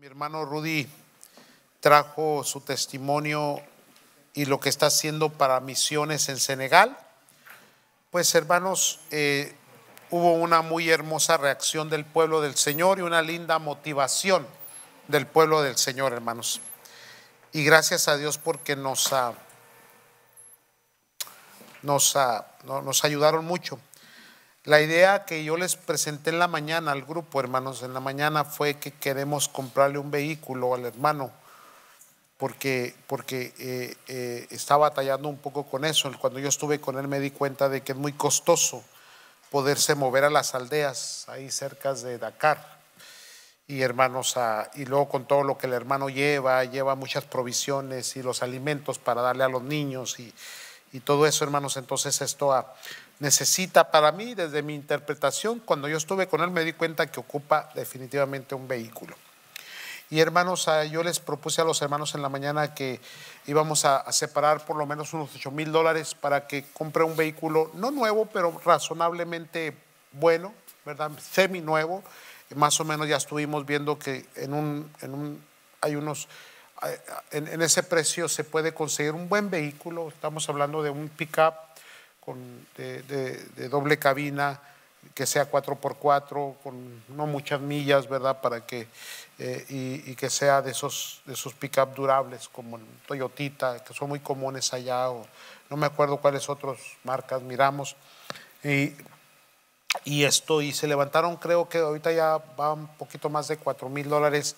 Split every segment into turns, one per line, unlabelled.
Mi hermano Rudy trajo su testimonio y lo que está haciendo para misiones en Senegal. Pues hermanos, eh, hubo una muy hermosa reacción del pueblo del Señor y una linda motivación del pueblo del Señor, hermanos. Y gracias a Dios porque nos, ha, nos, nos ayudaron mucho. La idea que yo les presenté en la mañana al grupo, hermanos, en la mañana fue que queremos comprarle un vehículo al hermano, porque, porque eh, eh, estaba batallando un poco con eso. Cuando yo estuve con él me di cuenta de que es muy costoso poderse mover a las aldeas ahí cerca de Dakar. Y hermanos, y luego con todo lo que el hermano lleva, lleva muchas provisiones y los alimentos para darle a los niños y, todo eso, hermanos. Entonces esto a, necesita para mí, desde mi interpretación, cuando yo estuve con él me di cuenta que ocupa definitivamente un vehículo. Y hermanos, yo les propuse a los hermanos en la mañana que íbamos a, separar por lo menos unos 8 mil dólares para que compre un vehículo, no nuevo, pero razonablemente bueno, ¿verdad? Semi nuevo. Más o menos ya estuvimos viendo que en un, en un hay unos, en, en ese precio se puede conseguir un buen vehículo. Estamos hablando de un pickup de, doble cabina, que sea 4x4, con no muchas millas, ¿verdad? Para que, eh, y, que sea de esos, de pick-up durables, como el Toyotita, que son muy comunes allá, o no me acuerdo cuáles otras marcas miramos. Y, esto, y se levantaron, creo que ahorita ya va un poquito más de 4 mil dólares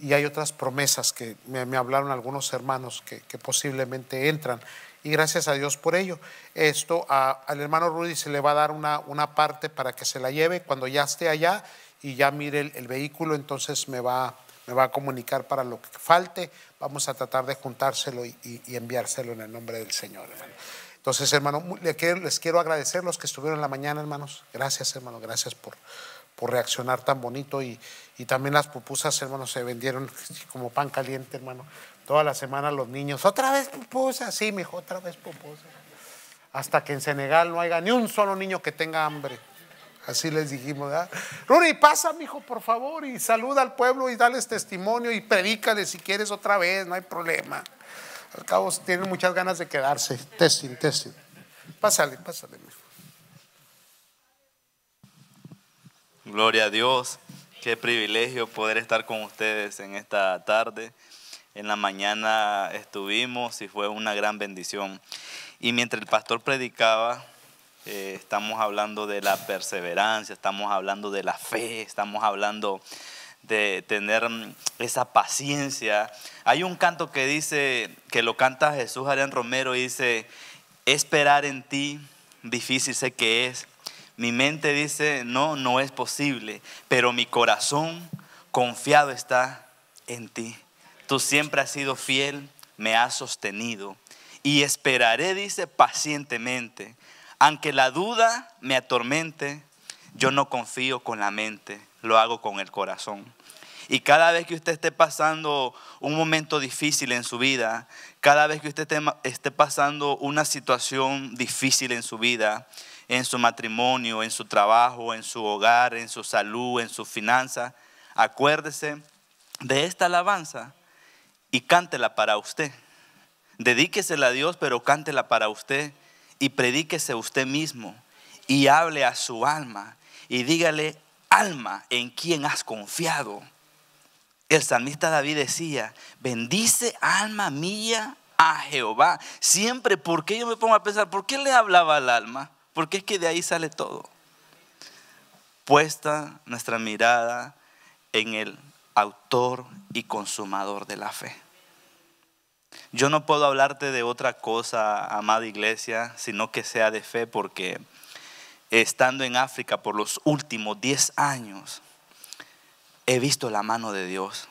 y hay otras promesas que me, hablaron algunos hermanos que, que, posiblemente entran y gracias a Dios por ello. Esto al hermano Rudy se le va a dar una, una, parte para que se la lleve cuando ya esté allá y ya mire el, vehículo, entonces me va, me va a comunicar para lo que falte. Vamos a tratar de juntárselo y, enviárselo en el nombre del Señor, Entonces, hermano, les quiero agradecer los que estuvieron en la mañana, hermanos. Gracias, hermano, gracias por, por reaccionar tan bonito y, y, también las pupusas, hermanos, se vendieron como pan caliente, hermano. Toda la semana los niños, otra vez pupusa, sí, mijo, otra vez pupusa. Hasta que en Senegal no haya ni un solo niño que tenga hambre. Así les dijimos, ¿verdad? Ruri, pasa, mijo, por favor, y saluda al pueblo y dales testimonio y predícale si quieres otra vez, no hay problema. Al cabo tienen muchas ganas de quedarse. Testing, testing. Pásale, pásale, mijo.
Gloria a Dios. Qué privilegio poder estar con ustedes en esta tarde en la mañana estuvimos y fue una gran bendición. Y mientras el pastor predicaba, eh, estamos hablando de la perseverancia, estamos hablando de la fe, estamos hablando de tener mm, esa paciencia. Hay un canto que dice, que lo canta Jesús Arián Romero dice, esperar en ti, difícil sé que es. Mi mente dice, no, no es posible, pero mi corazón confiado está en ti. Tú siempre has sido fiel, me has sostenido y esperaré, dice, pacientemente. Aunque la duda me atormente, yo no confío con la mente, lo hago con el corazón. Y cada vez que usted esté pasando un momento difícil en su vida, cada vez que usted esté, pasando una situación difícil en su vida, en su matrimonio, en su trabajo, en su hogar, en su salud, en su finanza, acuérdese de esta alabanza y cántela para usted. Dedíquesela a Dios, pero cántela para usted y predíquese usted mismo y hable a su alma y dígale, alma, en quien has confiado. El salmista David decía, bendice alma mía a Jehová. Siempre, porque yo me pongo a pensar, ¿por qué le hablaba al alma? Porque es que de ahí sale todo. Puesta nuestra mirada en el autor y consumador de la fe. Yo no puedo hablarte de otra cosa, amada iglesia, sino que sea de fe, porque estando en África por los últimos 10 años, he visto la mano de Dios.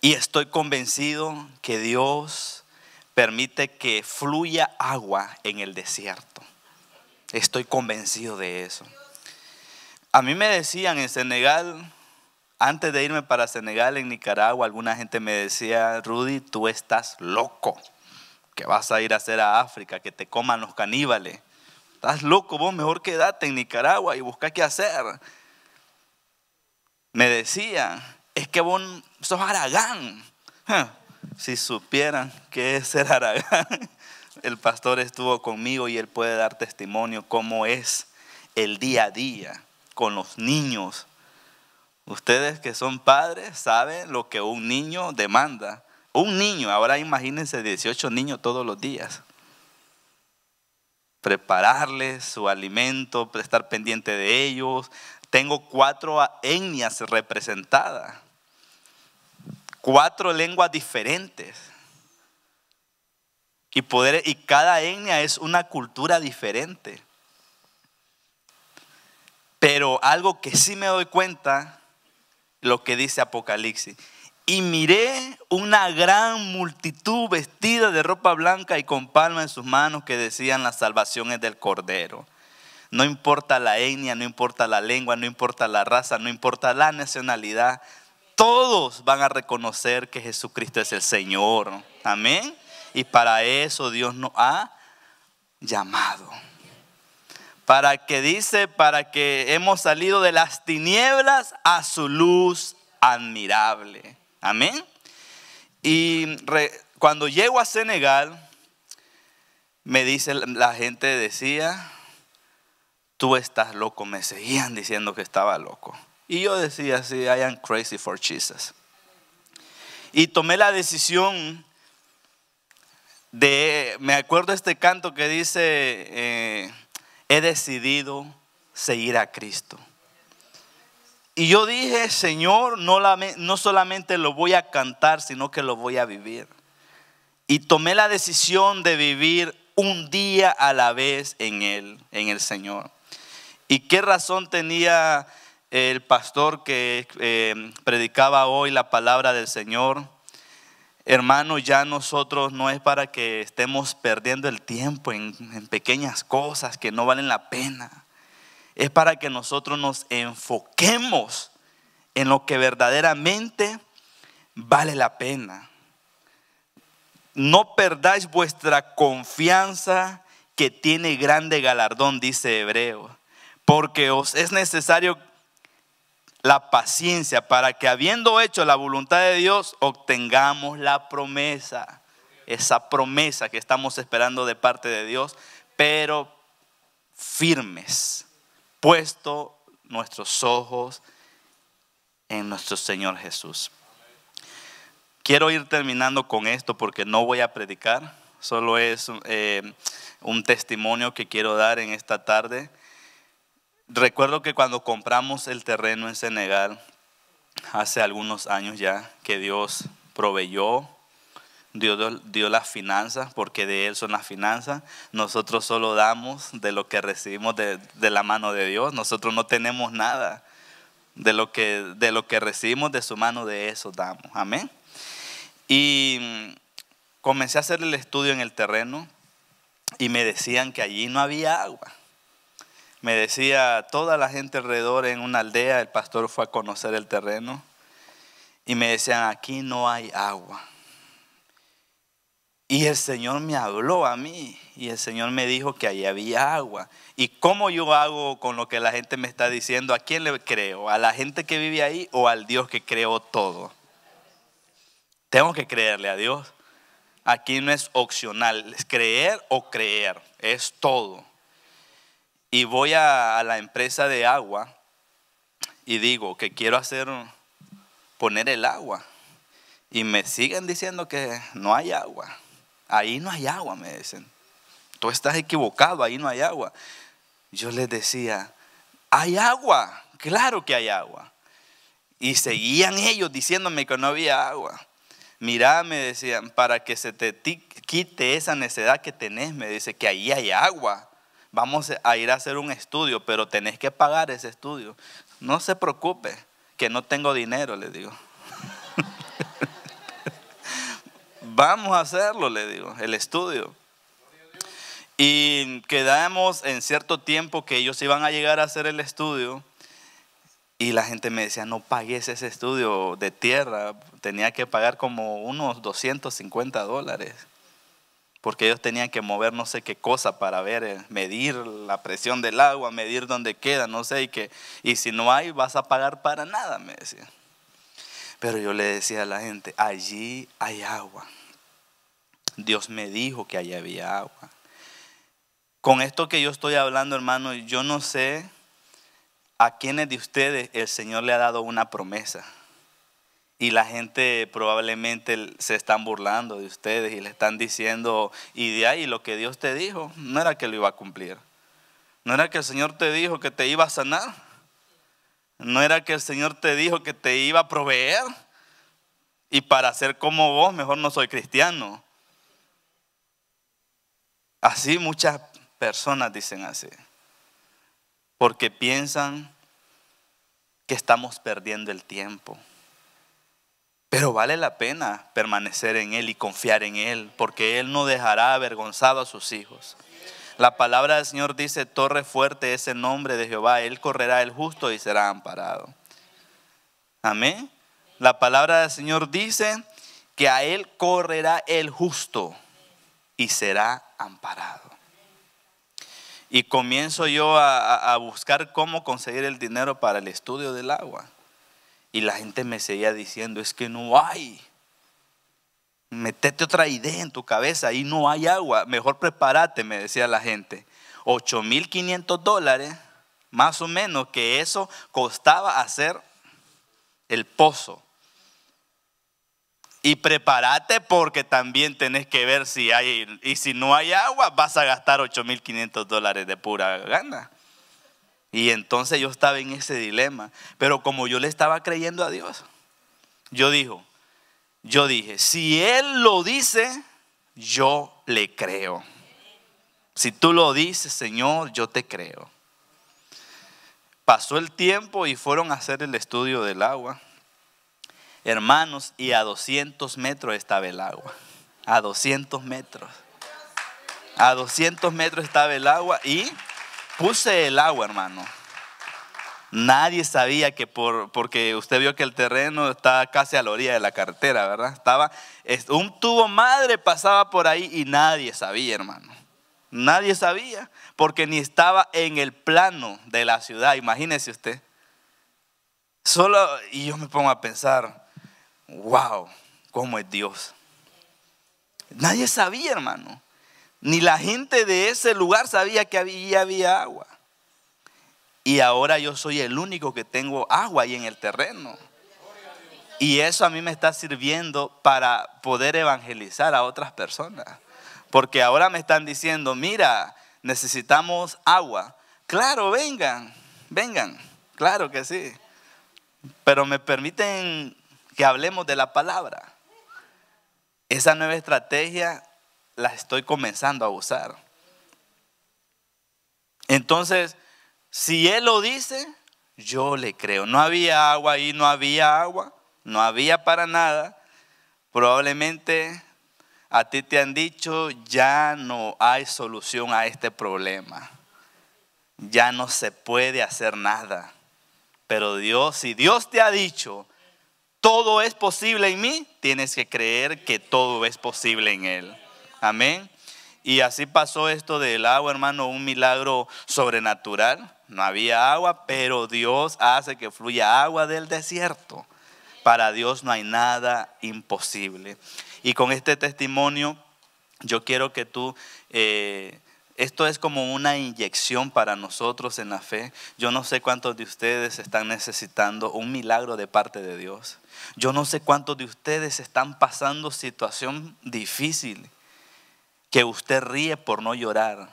Y estoy convencido que Dios permite que fluya agua en el desierto. Estoy convencido de eso. A mí me decían en Senegal, antes de irme para Senegal, en Nicaragua, alguna gente me decía, Rudy, tú estás loco, que vas a ir a hacer a África, que te coman los caníbales. Estás loco, vos mejor quédate en Nicaragua y busca qué hacer. Me decía, es que vos sos Aragán. Si supieran qué es ser Aragán, el pastor estuvo conmigo y él puede dar testimonio cómo es el día a día con los niños Ustedes que son padres saben lo que un niño demanda. Un niño, ahora imagínense 18 niños todos los días. Prepararles su alimento, estar pendiente de ellos. Tengo cuatro etnias representadas. Cuatro lenguas diferentes. Y, poder, y cada etnia es una cultura diferente. Pero algo que sí me doy cuenta lo que dice Apocalipsis. Y miré una gran multitud vestida de ropa blanca y con palmas en sus manos que decían la salvación es del Cordero. No importa la etnia, no importa la lengua, no importa la raza, no importa la nacionalidad. Todos van a reconocer que Jesucristo es el Señor. Amén. Y para eso Dios nos ha llamado para que dice, para que hemos salido de las tinieblas a su luz admirable. Amén. Y cuando llego a Senegal, me dice la gente, decía, tú estás loco, me seguían diciendo que estaba loco. Y yo decía, sí, I am crazy for Jesus. Y tomé la decisión de, me acuerdo este canto que dice... Eh, he decidido seguir a Cristo. Y yo dije, Señor, no, la, no solamente lo voy a cantar, sino que lo voy a vivir. Y tomé la decisión de vivir un día a la vez en Él, en el Señor. ¿Y qué razón tenía el pastor que eh, predicaba hoy la palabra del Señor? Hermanos, ya nosotros no es para que estemos perdiendo el tiempo en, en pequeñas cosas que no valen la pena. Es para que nosotros nos enfoquemos en lo que verdaderamente vale la pena. No perdáis vuestra confianza que tiene grande galardón, dice Hebreo, porque os es necesario la paciencia para que habiendo hecho la voluntad de Dios obtengamos la promesa, esa promesa que estamos esperando de parte de Dios, pero firmes, puesto nuestros ojos en nuestro Señor Jesús. Quiero ir terminando con esto porque no voy a predicar, solo es eh, un testimonio que quiero dar en esta tarde recuerdo que cuando compramos el terreno en Senegal, hace algunos años ya, que Dios proveyó, Dios dio las finanzas, porque de Él son las finanzas. Nosotros solo damos de lo que recibimos de, la mano de Dios. Nosotros no tenemos nada. De lo, que, de lo que recibimos de su mano, de eso damos. Amén. Y comencé a hacer el estudio en el terreno y me decían que allí no había agua. Me decía toda la gente alrededor en una aldea, el pastor fue a conocer el terreno y me decían, aquí no hay agua. Y el Señor me habló a mí y el Señor me dijo que ahí había agua. ¿Y cómo yo hago con lo que la gente me está diciendo? ¿A quién le creo? ¿A la gente que vive ahí o al Dios que creó todo? Tengo que creerle a Dios. Aquí no es opcional, es creer o creer, es todo y voy a, la empresa de agua y digo que quiero hacer, poner el agua. Y me siguen diciendo que no hay agua. Ahí no hay agua, me dicen. Tú estás equivocado, ahí no hay agua. Yo les decía, hay agua, claro que hay agua. Y seguían ellos diciéndome que no había agua. Mirá, me decían, para que se te quite esa necedad que tenés, me dice que ahí hay agua vamos a ir a hacer un estudio, pero tenés que pagar ese estudio. No se preocupe, que no tengo dinero, le digo. vamos a hacerlo, le digo, el estudio. Y quedamos en cierto tiempo que ellos iban a llegar a hacer el estudio. Y la gente me decía, no pagues ese estudio de tierra. Tenía que pagar como unos 250 dólares porque ellos tenían que mover no sé qué cosa para ver, eh, medir la presión del agua, medir dónde queda, no sé, y y si no hay, vas a pagar para nada, me decía. Pero yo le decía a la gente, allí hay agua. Dios me dijo que allí había agua. Con esto que yo estoy hablando, hermano, yo no sé a quiénes de ustedes el Señor le ha dado una promesa y la gente probablemente se están burlando de ustedes y le están diciendo, y de ahí lo que Dios te dijo, no era que lo iba a cumplir. No era que el Señor te dijo que te iba a sanar. No era que el Señor te dijo que te iba a proveer. Y para ser como vos, mejor no soy cristiano. Así muchas personas dicen así. Porque piensan que estamos perdiendo el tiempo. Pero vale la pena permanecer en Él y confiar en Él, porque Él no dejará avergonzado a sus hijos. La palabra del Señor dice, torre fuerte es el nombre de Jehová, Él correrá el justo y será amparado. Amén. La palabra del Señor dice que a Él correrá el justo y será amparado. Y comienzo yo a, a buscar cómo conseguir el dinero para el estudio del agua. Y la gente me seguía diciendo, es que no hay. Metete otra idea en tu cabeza, y no hay agua, mejor prepárate, me decía la gente. 8.500 dólares, más o menos, que eso costaba hacer el pozo. Y prepárate porque también tenés que ver si hay, y si no hay agua, vas a gastar 8.500 dólares de pura gana. Y entonces yo estaba en ese dilema. Pero como yo le estaba creyendo a Dios, yo dijo, yo dije, si Él lo dice, yo le creo. Si tú lo dices, Señor, yo te creo. Pasó el tiempo y fueron a hacer el estudio del agua. Hermanos, y a 200 metros estaba el agua. A 200 metros. A 200 metros estaba el agua y puse el agua, hermano. Nadie sabía que por, porque usted vio que el terreno estaba casi a la orilla de la carretera, ¿verdad? Estaba, un tubo madre pasaba por ahí y nadie sabía, hermano. Nadie sabía, porque ni estaba en el plano de la ciudad, imagínese usted. Solo, y yo me pongo a pensar, wow, cómo es Dios. Nadie sabía, hermano. Ni la gente de ese lugar sabía que había, había agua. Y ahora yo soy el único que tengo agua ahí en el terreno. Y eso a mí me está sirviendo para poder evangelizar a otras personas. Porque ahora me están diciendo, mira, necesitamos agua. Claro, vengan, vengan, claro que sí. Pero me permiten que hablemos de la palabra. Esa nueva estrategia las estoy comenzando a usar. Entonces, si Él lo dice, yo le creo. No había agua ahí, no había agua, no había para nada. Probablemente a ti te han dicho, ya no hay solución a este problema. Ya no se puede hacer nada. Pero Dios, si Dios te ha dicho, todo es posible en mí, tienes que creer que todo es posible en Él. Amén. Y así pasó esto del agua, hermano, un milagro sobrenatural. No había agua, pero Dios hace que fluya agua del desierto. Para Dios no hay nada imposible. Y con este testimonio, yo quiero que tú... Eh, esto es como una inyección para nosotros en la fe. Yo no sé cuántos de ustedes están necesitando un milagro de parte de Dios. Yo no sé cuántos de ustedes están pasando situación difícil que usted ríe por no llorar.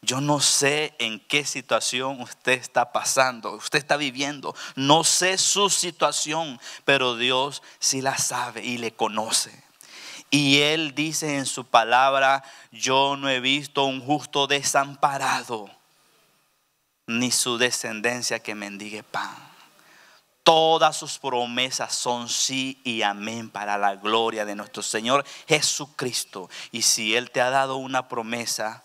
Yo no sé en qué situación usted está pasando, usted está viviendo. No sé su situación, pero Dios sí la sabe y le conoce. Y Él dice en su palabra, yo no he visto un justo desamparado, ni su descendencia que mendigue pan. Todas sus promesas son sí y amén para la gloria de nuestro Señor Jesucristo. Y si Él te ha dado una promesa,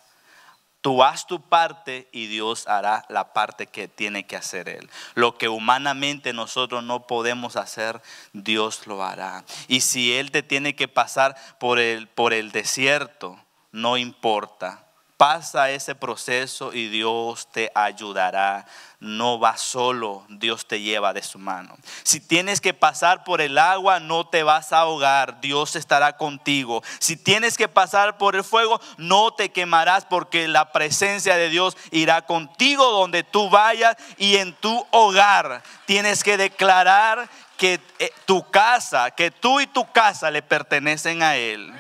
tú haz tu parte y Dios hará la parte que tiene que hacer Él. Lo que humanamente nosotros no podemos hacer, Dios lo hará. Y si Él te tiene que pasar por el, por el desierto, no importa Pasa ese proceso y Dios te ayudará. No vas solo, Dios te lleva de su mano. Si tienes que pasar por el agua, no te vas a ahogar, Dios estará contigo. Si tienes que pasar por el fuego, no te quemarás porque la presencia de Dios irá contigo donde tú vayas y en tu hogar. Tienes que declarar que eh, tu casa, que tú y tu casa le pertenecen a Él.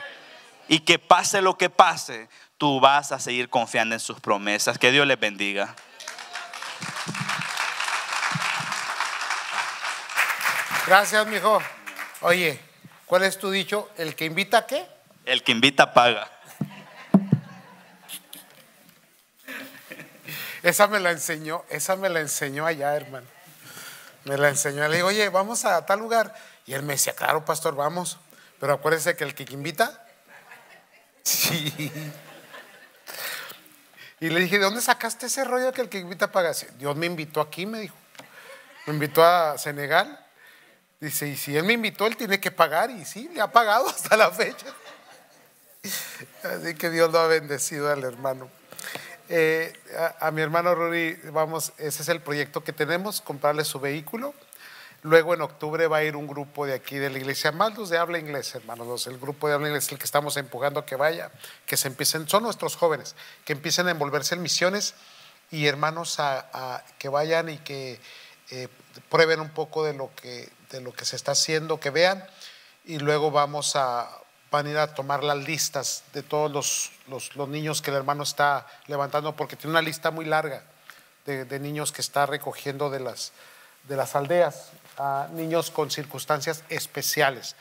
Y que pase lo que pase, tú vas a seguir confiando en sus promesas. Que Dios les bendiga.
Gracias, mijo. Oye, ¿cuál es tu dicho? ¿El que invita qué? El que invita paga. Esa me la enseñó, esa me la enseñó allá, hermano. Me la enseñó. Le digo, oye, vamos a tal lugar. Y él me decía, claro, pastor, vamos. Pero acuérdese que el que invita. Sí. Y le dije, ¿de dónde sacaste ese rollo que el que invita paga? Dios me invitó aquí, me dijo. Me invitó a Senegal. Dice, y si él me invitó, él tiene que pagar. Y sí, le ha pagado hasta la fecha. Así que Dios lo ha bendecido al hermano. Eh, a, mi hermano Rory, vamos, ese es el proyecto que tenemos, comprarle su vehículo. Luego en octubre va a ir un grupo de aquí de la iglesia, más los de habla inglés, hermanos, el grupo de habla inglés es el que estamos empujando que vaya, que se empiecen, son nuestros jóvenes, que empiecen a envolverse en misiones y hermanos a, que vayan y que eh, prueben un poco de lo, que, de lo que se está haciendo, que vean y luego vamos a, van a ir a tomar las listas de todos los, los, niños que el hermano está levantando, porque tiene una lista muy larga de, niños que está recogiendo de las, de las aldeas a niños con circunstancias especiales.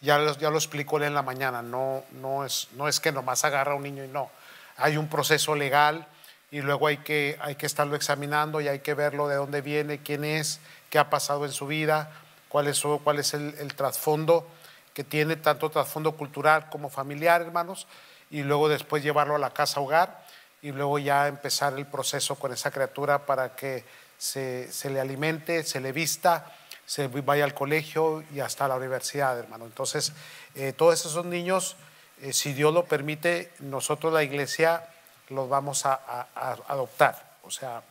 Ya, ya lo explico él en la mañana, no, no, es, no es que nomás agarra a un niño y no. Hay un proceso legal y luego hay que, hay que estarlo examinando y hay que verlo de dónde viene, quién es, qué ha pasado en su vida, cuál es, cuál es el, trasfondo que tiene, tanto trasfondo cultural como familiar, hermanos, y luego después llevarlo a la casa hogar y luego ya empezar el proceso con esa criatura para que se, se le alimente, se le vista se vaya al colegio y hasta la universidad, hermano. Entonces, eh, todos esos niños, eh, si Dios lo permite, nosotros la iglesia los vamos a, adoptar. O sea,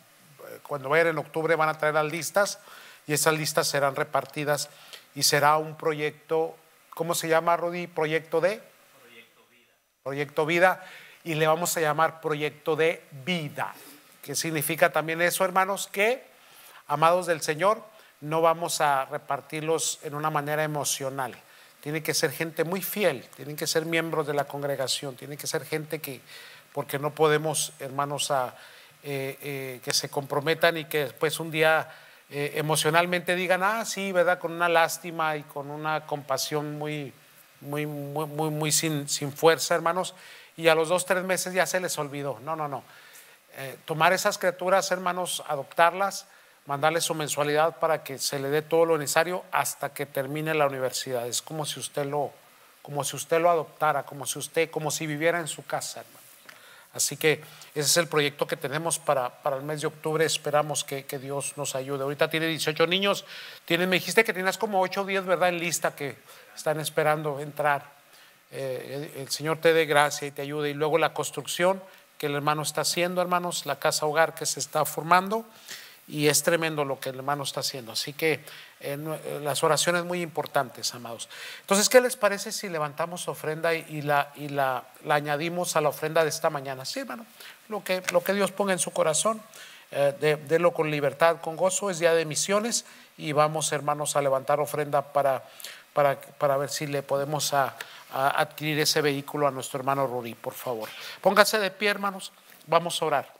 eh, cuando vayan en octubre van a traer las listas y esas listas serán repartidas y será un proyecto, ¿cómo se llama, Rodi? Proyecto de... Proyecto Vida. Proyecto Vida y le vamos a llamar proyecto de vida, que significa también eso, hermanos, que, amados del Señor, no vamos a repartirlos en una manera emocional. Tiene que ser gente muy fiel, tienen que ser miembros de la congregación, tiene que ser gente que, porque no podemos, hermanos, eh, eh, que se comprometan y que después un día eh, emocionalmente digan, ah, sí, ¿verdad? Con una lástima y con una compasión muy, muy, muy, muy, sin, sin fuerza, hermanos, y a los dos, tres meses ya se les olvidó. No, no, no. tomar esas criaturas, hermanos, adoptarlas mandarle su mensualidad para que se le dé todo lo necesario hasta que termine la universidad. Es como si usted lo, como si usted lo adoptara, como si usted, como si viviera en su casa, hermano. Así que ese es el proyecto que tenemos para, para el mes de octubre. Esperamos que, Dios nos ayude. Ahorita tiene 18 niños. Tienen, me dijiste que tenías como 8 o 10, ¿verdad? En lista que están esperando entrar. Eh, el, Señor te dé gracia y te ayude. Y luego la construcción que el hermano está haciendo, hermanos, la casa hogar que se está formando. Y es tremendo lo que el hermano está haciendo. Así que eh, eh, las oraciones muy importantes, amados. Entonces, ¿qué les parece si levantamos ofrenda y, la, y la, la añadimos a la ofrenda de esta mañana? Sí, hermano, lo que, lo que Dios ponga en su corazón, eh, de, con libertad, con gozo. Es día de misiones y vamos, hermanos, a levantar ofrenda para, para, para ver si le podemos a, adquirir ese vehículo a nuestro hermano Rory, por favor. Pónganse de pie, hermanos, vamos a orar.